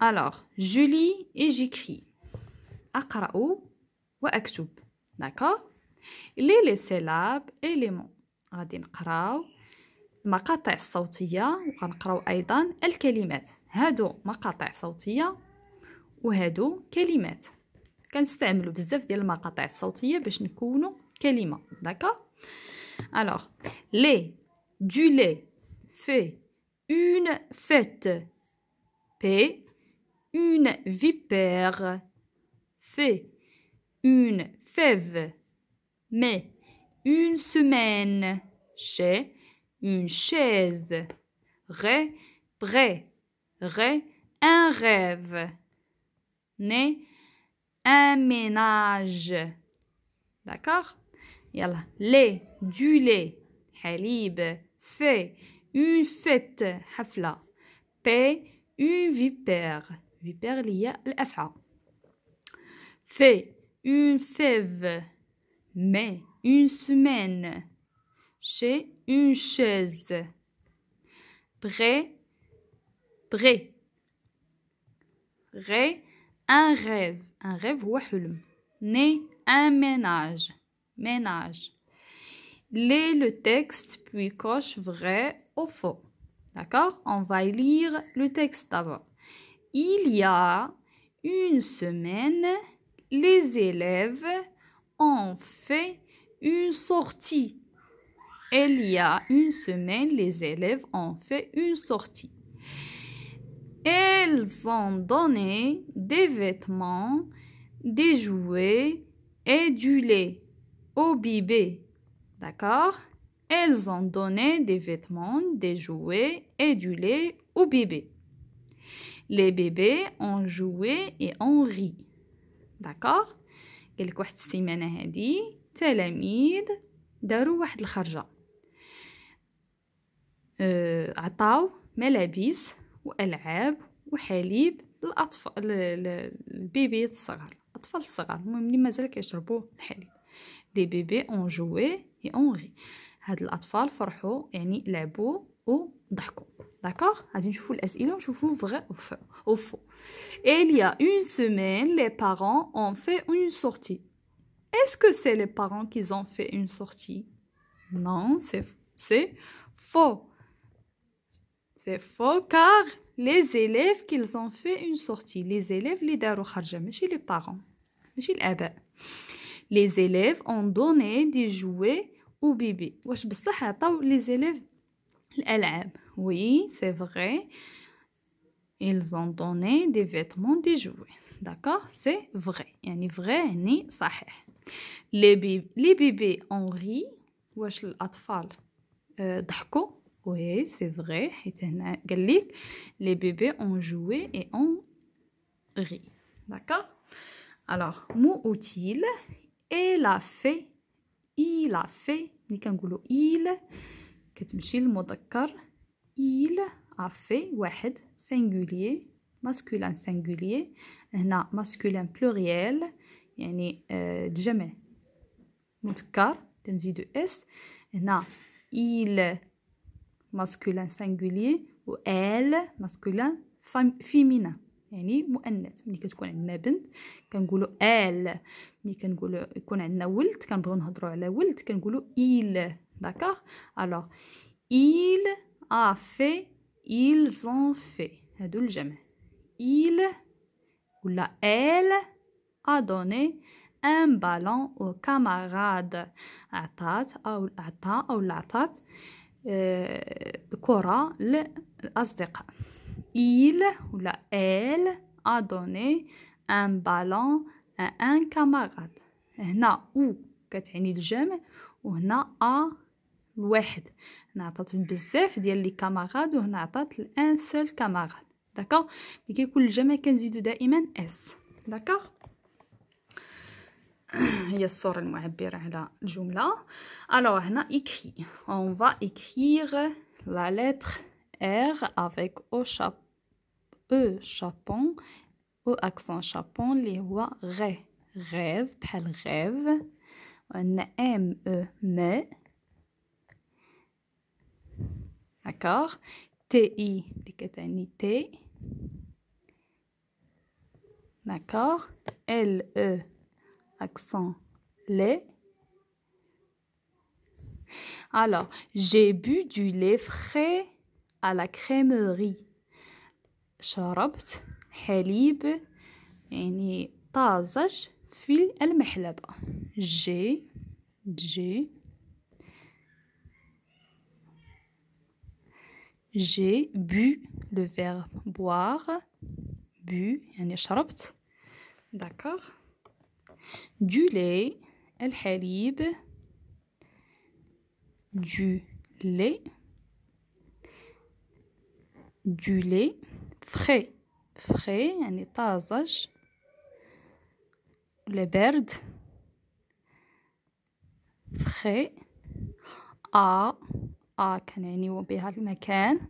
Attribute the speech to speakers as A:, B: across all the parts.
A: Alors, je lis et j'écris. أقرأ وأكتب. D'accord لي لي سيلاب إي لي مون. غادي نقراو المقاطع الصوتية وغنقراو أيضا الكلمات. هادو مقاطع صوتية وهادو كلمات. كنستعملو بزاف ديال المقاطع الصوتية باش نكونو كلمة. داكا الوغ لي دو لي في une fête. بي une vipère. Fait une fève. Mais une semaine. Chez une chaise. Ré, prêt Ré, un rêve. Né, un ménage. D'accord Yalla. Lait, du lait. Halib, fait. Une fête. Hafla. Paix, une vipère. Vie Fais fait une fève mais une semaine chez une chaise près près ré un rêve un rêve ou un hulm né un ménage ménage Lais le texte, puis coche vrai ou faux. D'accord On va lire le texte d'abord. Il y a une semaine, les élèves ont fait une sortie. Il y a une semaine, les élèves ont fait une sortie. Elles ont donné des vêtements, des jouets et du lait au bébé. D'accord Elles ont donné des vêtements, des jouets et du lait au bébé. Les bébés ont joué et ont ri. D'accord قال واحد السيمانه هادي تلاميذ داروا واحد الخرجه أه عطاو ملابس والعاب وحليب للاطفال البيبيات الصغار الاطفال الصغار هما ملي مازال كيشربوا الحليب لي بيبي اون جوي اي اون غي هاد الاطفال فرحوا يعني لعبوا وضحكوا D'accord Et il y a une semaine, les parents ont fait une sortie. Est-ce que c'est les parents qui ont fait une sortie Non, c'est faux. C'est faux car les élèves qu'ils ont fait une sortie, les élèves les les parents, eh ben, les élèves ont donné des jouets aux bébés. les élèves oui, c'est vrai. Ils ont donné des vêtements des jouets. D'accord C'est vrai. يعني vrai ni ça. Les, bébés, les bébés ont ri. Oui, c'est vrai. les bébés ont joué et ont ri. D'accord Alors, mot utile. Il a fait. Il a fait. ni كنقولوا il a fait. il fait واحد singulier masculin singulier هنا masculin pluriel يعني الجمع مذكر تنزيدو اس هنا il masculin singulier و elle masculin féminin يعني مؤنث ملي كتكون عندنا بنت كنقولو ال ملي كنقولو يكون عندنا ولد كنبغيو نهضرو على ولد كنقولو il داكوغ الوغ il a fait ils ont fait هادو الجمع il ولا elle a donné un ballon au camarade عطات او عطا او عطات الكره للاصدقاء il ولا elle a donné un ballon à un camarade هنا او كتعني الجمع وهنا ا الواحد هنا عطات بزاف ديال لي كاماراد وهنا عطات لان سول كاماراد داكوغ ملي كيكون الجمع كنزيدو دائما اس داكوغ هي الصورة المعبرة على الجملة الوغ هنا إكري أون va إكخيغ لا لتر إغ أفيك أو شاب أو شابون او اكسون شابون لي هو غي غيف بحال غيف وعندنا ام او مي D'accord TI, T. D'accord L-E, accent lait. Alors, j'ai bu du lait frais à la crèmerie. شربت حليب يعني طازج في المحلبة J'ai bu, le verbe boire, bu, un شربت. D'accord Du lait, halib, Du lait. Du lait frais. Frais, à طازج. Le برد. Frais. À آ كان يعني المكان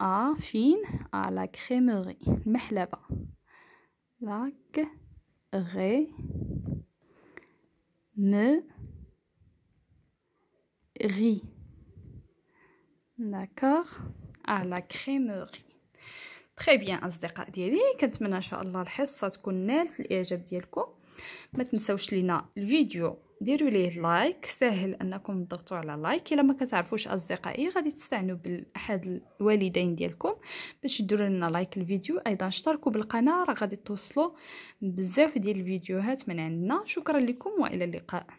A: آ فين آ لا كريمري المحلبة لا غي م ري داكوغ آ لا كريمري تري بيان اصدقاء ديالي كنتمنى ان شاء الله الحصه تكون نالت الاعجاب ديالكم ما تنساوش لينا الفيديو ديروا ليه لايك سهل انكم تضغطوا على لايك الا ما كتعرفوش اصدقائي غادي تستعنوا باحد الوالدين ديالكم باش يديروا لنا لايك الفيديو ايضا اشتركوا بالقناه راه غادي توصلوا بزاف ديال الفيديوهات من عندنا شكرا لكم والى اللقاء